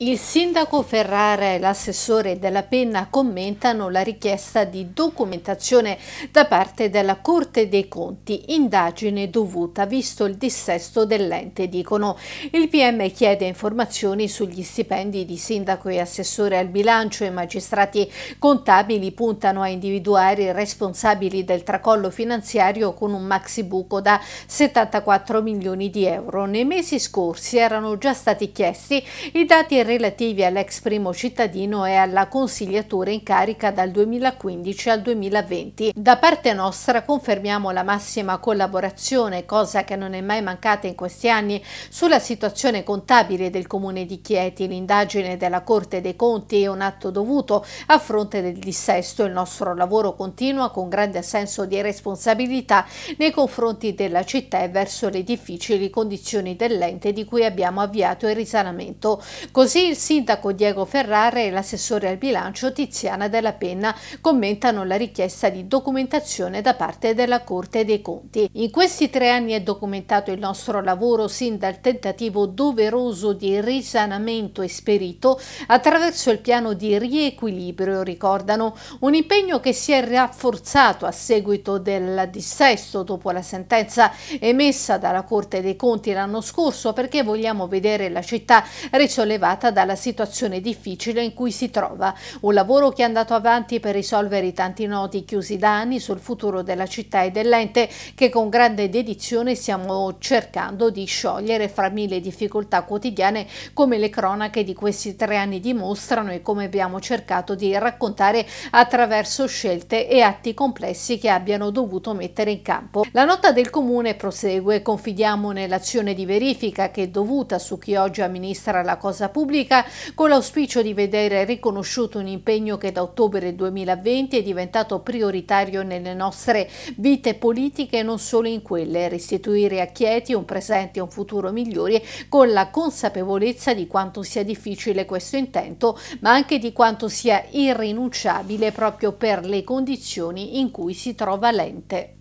Il sindaco Ferrara e l'assessore della Penna commentano la richiesta di documentazione da parte della Corte dei Conti, indagine dovuta visto il dissesto dell'ente, dicono. Il PM chiede informazioni sugli stipendi di sindaco e assessore al bilancio e magistrati contabili puntano a individuare i responsabili del tracollo finanziario con un maxi buco da 74 milioni di euro. Nei mesi scorsi erano già stati chiesti i dati relativi all'ex primo cittadino e alla consigliatura in carica dal 2015 al 2020. Da parte nostra confermiamo la massima collaborazione, cosa che non è mai mancata in questi anni, sulla situazione contabile del Comune di Chieti. L'indagine della Corte dei Conti è un atto dovuto a fronte del dissesto. Il nostro lavoro continua con grande senso di responsabilità nei confronti della città e verso le difficili condizioni dell'ente di cui abbiamo avviato il risanamento. Così Così il sindaco Diego Ferrara e l'assessore al bilancio Tiziana Della Penna commentano la richiesta di documentazione da parte della Corte dei Conti. In questi tre anni è documentato il nostro lavoro sin dal tentativo doveroso di risanamento esperito attraverso il piano di riequilibrio, ricordano, un impegno che si è rafforzato a seguito del dissesto dopo la sentenza emessa dalla Corte dei Conti l'anno scorso perché vogliamo vedere la città risollevata determinata dalla situazione difficile in cui si trova. Un lavoro che è andato avanti per risolvere i tanti nodi chiusi da anni sul futuro della città e dell'ente che con grande dedizione stiamo cercando di sciogliere fra mille difficoltà quotidiane come le cronache di questi tre anni dimostrano e come abbiamo cercato di raccontare attraverso scelte e atti complessi che abbiano dovuto mettere in campo. La nota del comune prosegue, confidiamo nell'azione di verifica che è dovuta su chi oggi amministra la cosa pubblica Repubblica con l'auspicio di vedere riconosciuto un impegno che da ottobre 2020 è diventato prioritario nelle nostre vite politiche e non solo in quelle, restituire a Chieti un presente e un futuro migliori con la consapevolezza di quanto sia difficile questo intento, ma anche di quanto sia irrinunciabile proprio per le condizioni in cui si trova l'ente.